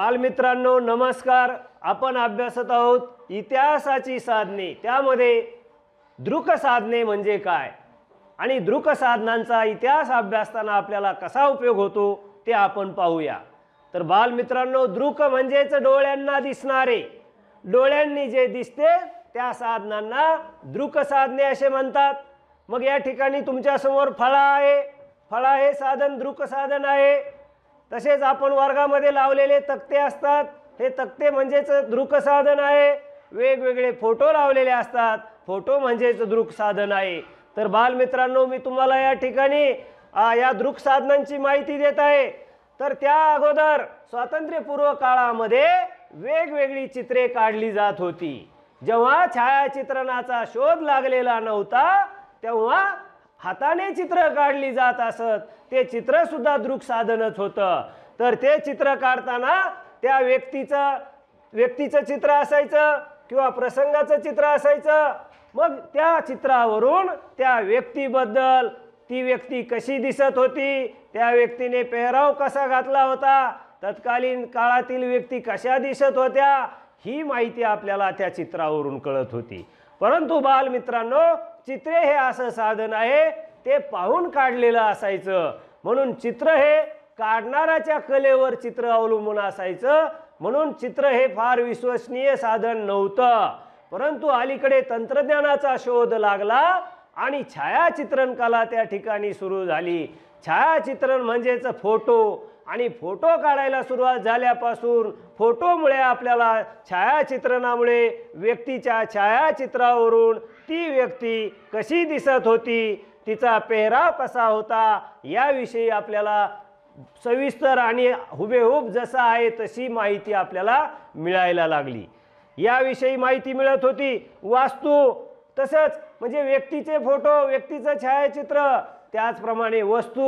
बालमित्रांनो नमस्कार आपण अभ्यासत आहोत इतिहासाची साधने त्यामध्ये दृक साधने म्हणजे काय आणि दृक साधनांचा इतिहास अभ्यासताना आपल्याला कसा उपयोग होतो ते आपण पाहूया तर बालमित्रांनो दृक म्हणजेच डोळ्यांना दिसणारे डोळ्यांनी जे दिसते त्या साधनांना दृक साधने असे म्हणतात मग या ठिकाणी तुमच्यासमोर फळा आहे फळा हे साधन दृक साधन आहे तसेच आपण वर्गामध्ये लावलेले तक्ते असतात हे तक्ते म्हणजेच साधन आहे वेगवेगळे फोटो लावलेले असतात फोटो म्हणजेच साधन आहे तर बालमित्रांनो मी तुम्हाला या ठिकाणी या साधनांची माहिती देत आहे तर त्या अगोदर स्वातंत्र्यपूर्व काळामध्ये वेगवेगळी चित्रे काढली जात होती जेव्हा छायाचित्रणाचा शोध लागलेला नव्हता तेव्हा हाताने चित्र काढली जात असत ते चित्रसुद्धा दृक साधनच होतं तर ते चित्र काढताना त्या व्यक्तीचं व्यक्तीचं चित्र असायचं किंवा प्रसंगाचं चित्र असायचं मग त्या चित्रावरून त्या व्यक्तीबद्दल ती व्यक्ती कशी दिसत होती त्या व्यक्तीने पेहराव कसा घातला होता तत्कालीन काळातील व्यक्ती कशा दिसत होत्या ही माहिती आपल्याला त्या चित्रावरून कळत होती परंतु बालमित्रांनो चित्रे हे असं साधन आहे ते पाहून काढलेलं असायचं म्हणून चित्र हे काढणाऱ्याच्या कलेवर चित्र अवलंबून असायचं म्हणून चित्र हे फार विश्वसनीय साधन नव्हतं परंतु अलीकडे तंत्रज्ञानाचा शोध लागला आणि छायाचित्रण कला त्या ठिकाणी सुरू झाली छायाचित्रण म्हणजेच फोटो आणि फोटो काढायला सुरुवात झाल्यापासून फोटोमुळे आपल्याला छायाचित्रणामुळे व्यक्तीच्या छायाचित्रावरून ती व्यक्ती कशी दिसत होती तिचा पेहराव कसा होता याविषयी आपल्याला सविस्तर आणि हुबेहूब जसा आहे तशी माहिती आपल्याला मिळायला लागली याविषयी माहिती मिळत होती वास्तू तसंच म्हणजे व्यक्तीचे फोटो व्यक्तीचं छायाचित्र त्याचप्रमाणे वस्तू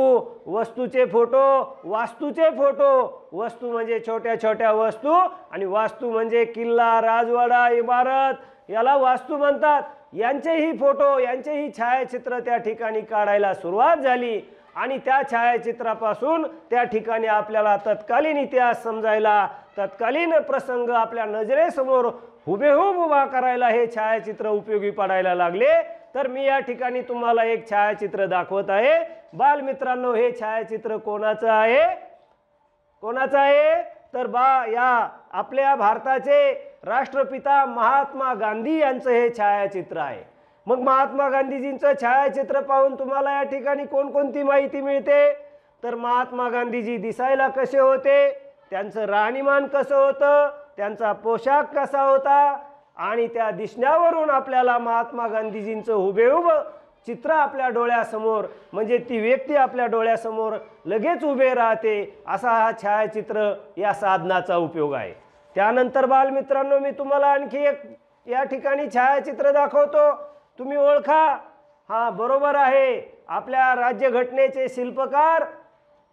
वस्तूचे फोटो वास्तूचे फोटो वस्तू म्हणजे छोट्या छोट्या वस्तू आणि वास्तू म्हणजे किल्ला राजवाडा इमारत याला वास्तू म्हणतात यांचेही फोटो यांचेही छायाचित्र त्या ठिकाणी काढायला सुरुवात झाली आणि त्या छायाचित्रापासून त्या ठिकाणी आपल्याला तत्कालीन इतिहास समजायला तत्कालीन प्रसंग आपल्या नजरेसमोर हुबेहूब उभा करायला हे छायाचित्र उपयोगी पडायला लागले तर मी या ठिकाणी तुम्हाला एक छायाचित्र दाखवत आहे बालमित्रांनो हे छायाचित्र कोणाचं आहे कोणाचं आहे तर बा या आपल्या भारताचे राष्ट्रपिता महात्मा गांधी यांचं हे छायाचित्र आहे मग महात्मा गांधीजींचं छायाचित्र पाहून तुम्हाला या ठिकाणी कोणकोणती माहिती मिळते तर महात्मा गांधीजी दिसायला कसे होते त्यांचं राहणीमान कसं होतं त्यांचा पोशाख कसा होता आणि त्या दिसण्यावरून आपल्याला महात्मा गांधीजींचं हुबेहूब चित्र आपल्या डोळ्यासमोर म्हणजे ती व्यक्ती आपल्या डोळ्यासमोर लगेच उभे राहते असा हा छायाचित्र या साधनाचा उपयोग आहे त्यानंतर बालमित्रांनो मी तुम्हाला आणखी एक या ठिकाणी छायाचित्र दाखवतो तुम्ही ओळखा हा बरोबर आहे आपल्या राज्यघटनेचे शिल्पकार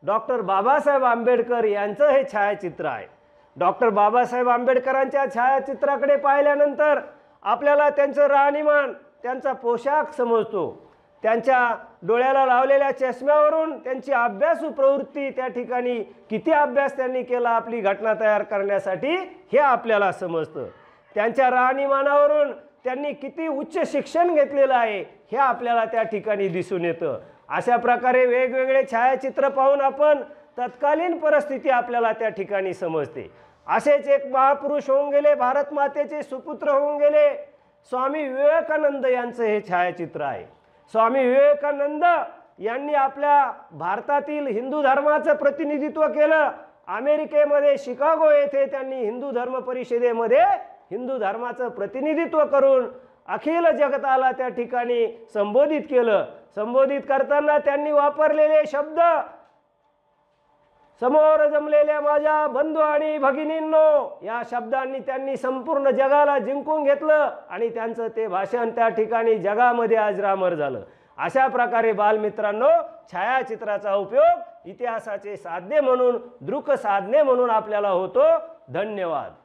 डॉक्टर बाबासाहेब आंबेडकर यांचं हे छायाचित्र आहे डॉक्टर बाबासाहेब आंबेडकरांच्या छायाचित्राकडे पाहिल्यानंतर आपल्याला त्यांचं राहणीमान त्यांचा पोशाख समजतो त्यांच्या डोळ्याला लावलेल्या चष्म्यावरून त्यांची अभ्यासू प्रवृत्ती त्या ठिकाणी किती अभ्यास त्यांनी केला आपली घटना तयार करण्यासाठी हे आपल्याला समजतं त्यांच्या राहणीमानावरून त्यांनी किती उच्च शिक्षण घेतलेलं आहे हे आपल्याला त्या ठिकाणी दिसून येतं अशा प्रकारे वेगवेगळे छायाचित्र पाहून आपण तत्कालीन परिस्थिती आपल्याला त्या ठिकाणी समजते असेच एक महापुरुष होऊन गेले भारत मातेचे सुपुत्र होऊन गेले स्वामी विवेकानंद यांचं हे छायाचित्र आहे स्वामी विवेकानंद यांनी आपल्या भारतातील हिंदू धर्माचं प्रतिनिधित्व केलं अमेरिकेमध्ये शिकागो येथे त्यांनी हिंदू धर्म परिषदेमध्ये हिंदू धर्माचं प्रतिनिधित्व करून अखिल जगताला त्या ठिकाणी संबोधित केलं संबोधित करताना त्यांनी वापरलेले शब्द समोर जमलेल्या माझ्या बंधू आणि भगिनींनो या शब्दांनी त्यांनी संपूर्ण जगाला जिंकून घेतलं आणि त्यांचं ते भाषण त्या ठिकाणी जगामध्ये आजरामर झालं अशा प्रकारे बालमित्रांनो छायाचित्राचा उपयोग इतिहासाचे साधने म्हणून दृक साधने म्हणून आपल्याला होतो धन्यवाद